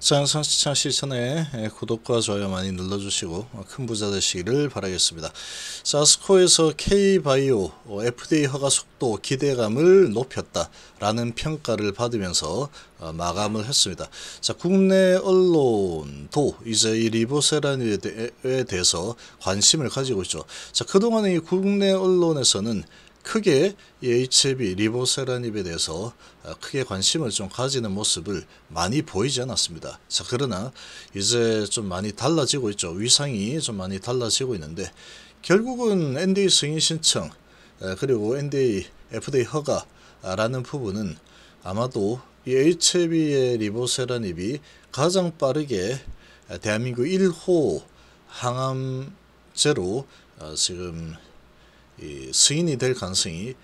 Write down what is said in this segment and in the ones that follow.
장성 시청 실천에 구독과 좋아요 많이 눌러주시고 어, 큰 부자 되시기를 바라겠습니다. 사스코에서 K바이오 FDA 어, 허가 속도 기대감을 높였다라는 평가를 받으면서 어, 마감을 했습니다. 자, 국내 언론도 이제 이 리보세란에 대해서 관심을 가지고 있죠. 자, 그동안에 국내 언론에서는 크게 HB 리보세라닙에 대해서 아, 크게 관심을 좀 가지는 모습을 많이 보이지 않았습니다. 자, 그러나 이제 좀 많이 달라지고 있죠. 위상이 좀 많이 달라지고 있는데 결국은 NDA 승인 신청 아, 그리고 NDA FDA 허가라는 아, 부분은 아마도 이 HB의 리보세라닙이 가장 빠르게 대한민국 1호 항암제로 지금 스인이 될 가능성이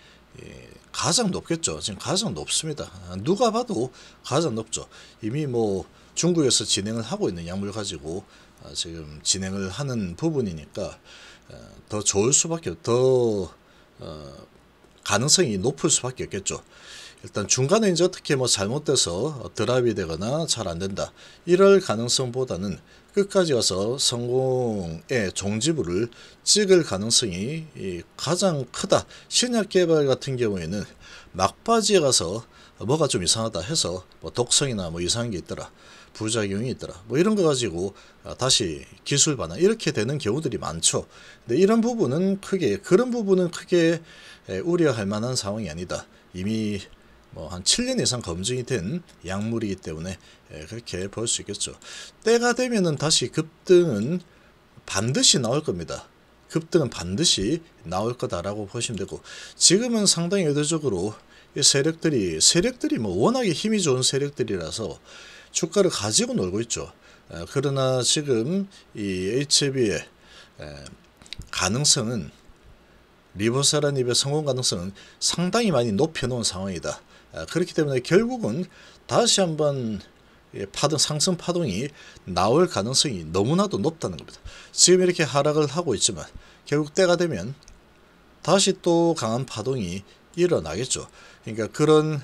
예, 가장 높겠죠. 지금 가장 높습니다. 누가 봐도 가장 높죠. 이미 뭐 중국에서 진행을 하고 있는 약물 가지고 아, 지금 진행을 하는 부분이니까 어, 더 좋을 수밖에 더 어, 가능성이 높을 수밖에 없겠죠. 일단 중간에 이제 어떻게 뭐 잘못돼서 드랍이 되거나 잘 안된다 이럴 가능성보다는 끝까지 와서 성공의 종지부를 찍을 가능성이 가장 크다 신약 개발 같은 경우에는 막바지에 가서 뭐가 좀 이상하다 해서 뭐 독성이나 뭐 이상한 게 있더라 부작용이 있더라 뭐 이런 거 가지고 아, 다시 기술 반환 이렇게 되는 경우들이 많죠 근데 이런 부분은 크게 그런 부분은 크게 우려할 만한 상황이 아니다 이미 뭐한 7년 이상 검증이 된 약물이기 때문에 예, 그렇게 볼 수 있겠죠. 때가 되면은 다시 급등은 반드시 나올 겁니다. 급등은 반드시 나올 거다라고 보시면 되고 지금은 상당히 의도적으로 세력들이 세력들이 뭐 워낙에 힘이 좋은 세력들이라서 주가를 가지고 놀고 있죠. 예, 그러나 지금 이 HB의 e 예, 가능성은 리버사라닙의 성공 가능성은 상당히 많이 높여놓은 상황이다. 아, 그렇기 때문에 결국은 다시 한번 예, 파동 상승 파동이 나올 가능성이 너무나도 높다는 겁니다. 지금 이렇게 하락을 하고 있지만 결국 때가 되면 다시 또 강한 파동이 일어나겠죠. 그러니까 그런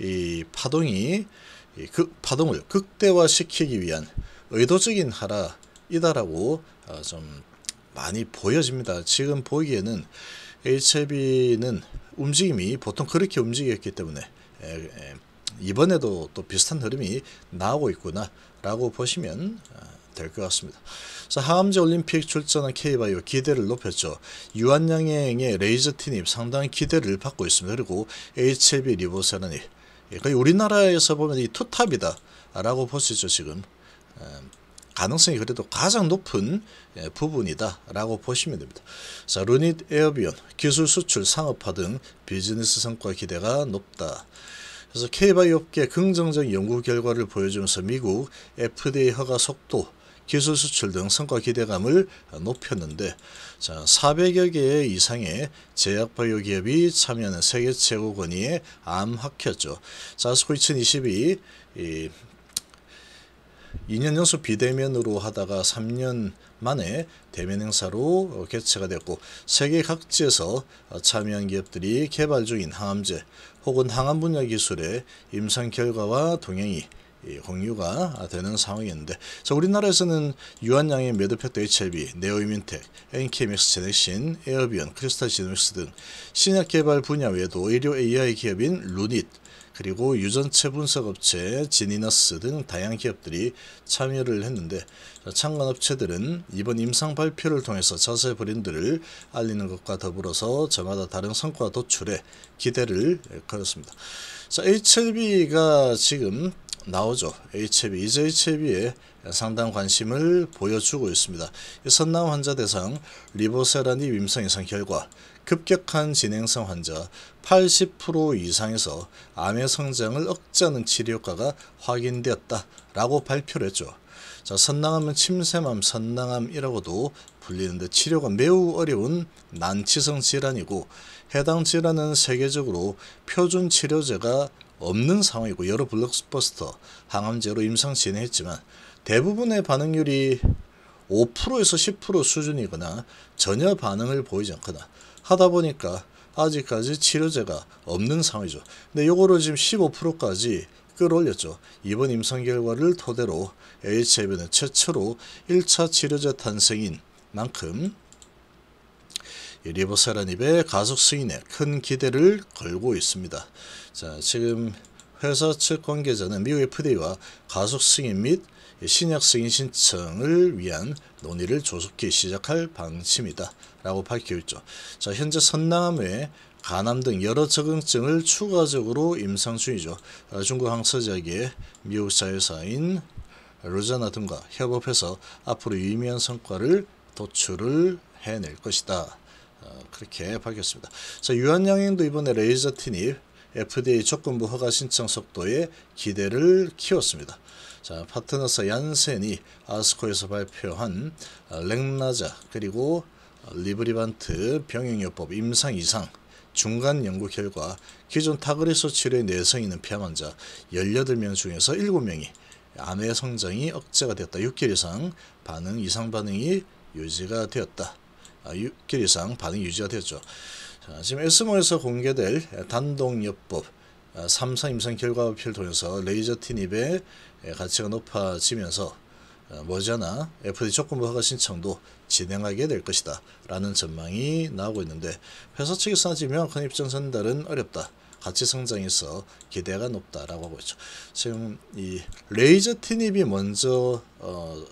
이 파동이 그 파동을 극대화시키기 위한 의도적인 하락이다라고 아, 좀 많이 보여집니다. 지금 보기에는 HIV는 움직임이 보통 그렇게 움직였기 때문에 이번에도 또 비슷한 흐름이 나오고 있구나라고 보시면 아, 될것 같습니다. 자, 암제 올림픽 출전한 K바이오 기대를 높였죠. 유한양행의 레이저 티닙 상당히 기대를 받고 있습니다. 그리고 HLB 리보세라니 예, 거의 우리나라에서 보면 이 투탑이다 라고 볼 수 있죠 지금. 가능성이 그래도 가장 높은 예, 부분이다라고 보시면 됩니다. 자, 루닛 에어비온, 기술 수출, 상업화 등 비즈니스 성과 기대가 높다. 그래서 K바이오 계 긍정적 연구 결과를 보여주면서 미국 FDA 허가 속도, 기술 수출 등 성과 기대감을 높였는데 자 400여 개 이상의 제약바이오 기업이 참여하는 세계 최고 권위의 암학회죠. 자스코 2022이 2년 연속 비대면으로 하다가 3년 만에 대면 행사로 어, 개최가 됐고 세계 각지에서 어, 참여한 기업들이 개발 중인 항암제 혹은 항암 분야 기술의 임상 결과와 동행이 공유가 아, 되는 상황이었는데 자, 우리나라에서는 유한양의 메드팩터 HIV, 네오이민텍, NKMX 제넥신, 에어비언, 크리스탈 지노믹스 등 신약 개발 분야 외에도 의료 AI 기업인 루닛, 그리고 유전체 분석 업체, 지니너스 등 다양한 기업들이 참여를 했는데 창간 업체들은 이번 임상 발표를 통해서 자세 브랜드를 알리는 것과 더불어서 저마다 다른 성과 도출에 기대를 걸었습니다. 자, HLB가 지금 나오죠. HIV, 이제 HIV에 상당 관심을 보여주고 있습니다. 선남 환자 대상 리보세라니 임상 이상 결과 급격한 진행성 환자 80% 이상에서 암의 성장을 억제하는 치료효과가 확인되었다라고 발표를 했죠. 자, 선낭암은 침샘암, 선낭암이라고도 불리는데 치료가 매우 어려운 난치성 질환이고 해당 질환은 세계적으로 표준 치료제가 없는 상황이고 여러 블록버스터 항암제로 임상 진행했지만 대부분의 반응률이 5%에서 10% 수준이거나 전혀 반응을 보이지 않거나 하다 보니까 아직까지 치료제가 없는 상황이죠. 근데 요거를 지금 15%까지 끌어올렸죠. 이번 임상 결과를 토대로 HIV는 최초로 1차 치료제 탄생인 만큼 리보사라닙의 가속 승인에 큰 기대를 걸고 있습니다. 자, 지금 회사 측 관계자는 미국 FDA와 가속 승인 및 신약 승인 신청을 위한 논의를 조속히 시작할 방침이다. 라고 밝혀 있죠. 자, 현재 선남의 간암 등 여러 적응증을 추가적으로 임상 중이죠. 어, 중국 항서제약의 미국 자회사인 로자나 등과 협업해서 앞으로 유의미한 성과를 도출을 해낼 것이다. 어, 그렇게 밝혔습니다. 자, 유한양행도 이번에 레이저 티닙 FDA 조건부 허가 신청 속도에 기대를 키웠습니다. 자, 파트너사 얀센이 아스코에서 발표한 렉나자 그리고 리브리반트 병행요법 임상 이상 중간 연구 결과 기존 타그레소 치료의 내성 있는 폐암 환자 18명 중에서 7명이 암의 성장이 억제가 되었다. 6개월 이상 반응 이상 반응이 유지가 되었다. 6개월 아, 이상 반응 유지가 되었죠. 자, 지금 1스몰에서 공개될 단독요법 아, 삼성 임상 결과 발표를 통해서 레이저 티닙의 가치가 높아지면서 아, 머지않아 FD 조건부 허가 신청도 진행하게 될 것이다 라는 전망이 나오고 있는데 회사 측에서 아직 명확한 입장 전달은 어렵다. 가치 성장에서 기대가 높다라고 하고 있죠. 지금 이 레이저 티닙이 먼저 어,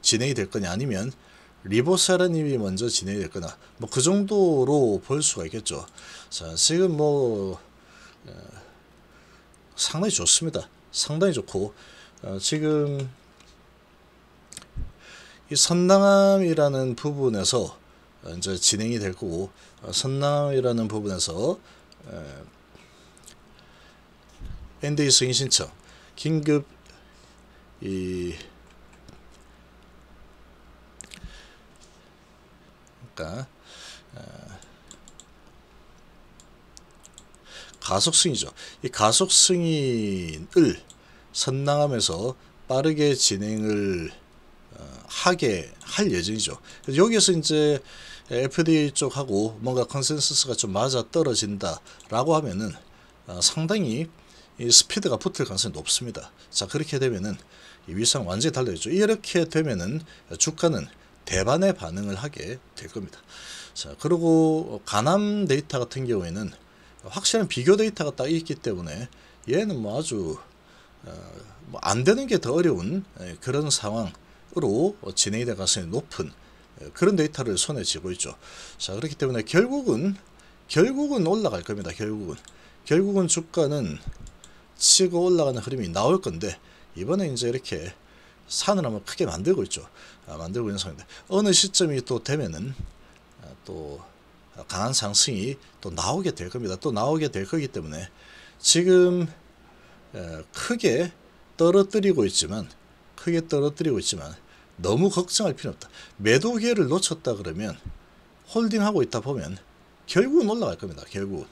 진행이 될 거냐 아니면 리보세르님이 먼저 진행이 됐거나 뭐 그 정도로 볼 수가 있겠죠. 자, 지금 뭐 어, 상당히 좋습니다. 상당히 좋고 어, 지금 이 선당함이라는 부분에서 어, 이제 진행이 될 거고 어, 선당함이라는 부분에서 어, 엔데이 승인 신청 긴급 이 있다. 어, 가속승이죠. 이 가속승인을 선랑하면서 빠르게 진행을 어, 하게 할 예정이죠. 여기서 이제 FDA 쪽하고 뭔가 컨센서스가 좀 맞아 떨어진다라고 하면은 어, 상당히 스피드가 붙을 가능성이 높습니다. 자 그렇게 되면은 이 위상 완전히 달려있죠. 이렇게 되면은 주가는 대반의 반응을 하게 될 겁니다. 자, 그리고 가남 데이터 같은 경우에는 확실한 비교 데이터가 딱 있기 때문에 얘는 뭐 아주 어, 뭐안 되는 게 더 어려운 예, 그런 상황으로 진행이 될 가능성이 높은 어, 그런 데이터를 손에 쥐고 있죠. 자, 그렇기 때문에 결국은 결국은 올라갈 겁니다. 결국은 결국은 주가는 치고 올라가는 흐름이 나올 건데 이번에 이제 이렇게 산을 아마 크게 만들고 있죠. 아, 만들고 있는 상황인데 어느 시점이 또 되면은 아, 또 강한 상승이 또 나오게 될 겁니다. 또 나오게 될 거기 때문에 지금 에, 크게 떨어뜨리고 있지만 크게 떨어뜨리고 있지만 너무 걱정할 필요 없다. 매도 기회를 놓쳤다 그러면 홀딩하고 있다 보면 결국은 올라갈 겁니다. 결국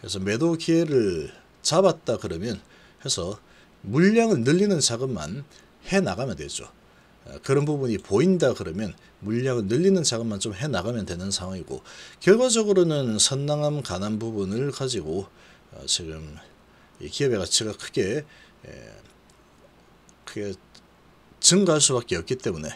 그래서 매도 기회를 잡았다 그러면 해서 물량을 늘리는 작업만 해 나가면 되죠. 어, 그런 부분이 보인다 그러면 물량을 늘리는 작업만 좀 해 나가면 되는 상황이고 결과적으로는 선랑함 가난 부분을 가지고 어, 지금 기업의 가치가 크게 크게 증가할 수밖에 없기 때문에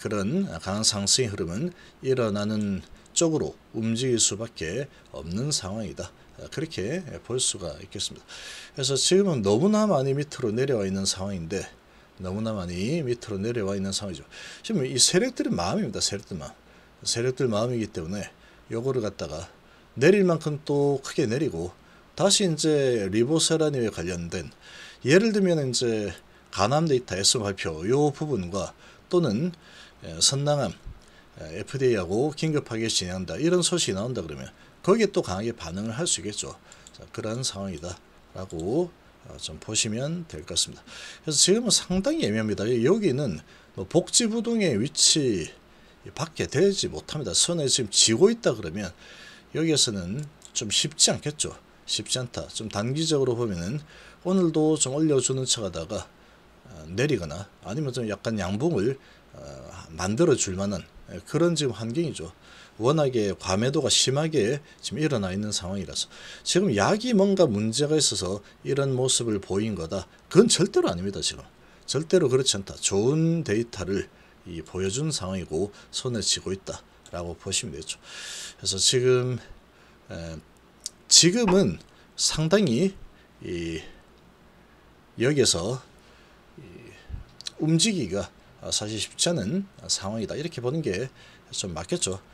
그런 강한 상승의 흐름은 일어나는 쪽으로 움직일 수밖에 없는 상황이다. 어, 그렇게 볼 수가 있겠습니다. 그래서 지금은 너무나 많이 밑으로 내려와 있는 상황인데 너무나 많이 밑으로 내려와 있는 상황이죠. 지금 이 세력들의 마음입니다. 세력들 마음. 세력들 마음이기 때문에 요거를 갖다가 내릴 만큼 또 크게 내리고 다시 이제 리보세라님에 관련된 예를 들면 이제 가남 데이터 S 발표 요 부분과 또는 선남함 FDA하고 긴급하게 진행한다 이런 소식이 나온다 그러면 거기에 또 강하게 반응을 할 수 있겠죠. 자, 그러 상황이다 라고 어, 좀 보시면 될 것 같습니다. 그래서 지금은 상당히 애매합니다. 여기는 뭐 복지부동의 위치 밖에 되지 못합니다. 선에 지금 지고 있다 그러면 여기에서는 좀 쉽지 않겠죠. 쉽지 않다. 좀 단기적으로 보면은 오늘도 좀 올려주는 차가다가 어, 내리거나 아니면 좀 약간 양봉을 어, 만들어 줄 만한 예, 그런 지금 환경이죠. 워낙에 과매도가 심하게 지금 일어나 있는 상황이라서 지금 약이 뭔가 문제가 있어서 이런 모습을 보인 거다. 그건 절대로 아닙니다. 지금 절대로 그렇지 않다. 좋은 데이터를 이 보여준 상황이고 손에 쥐고 있다라고 보시면 되죠. 그래서 지금 에, 지금은 상당히 이 여기에서 이 움직이기가 사실 쉽지 않은 상황이다. 이렇게 보는 게 좀 맞겠죠.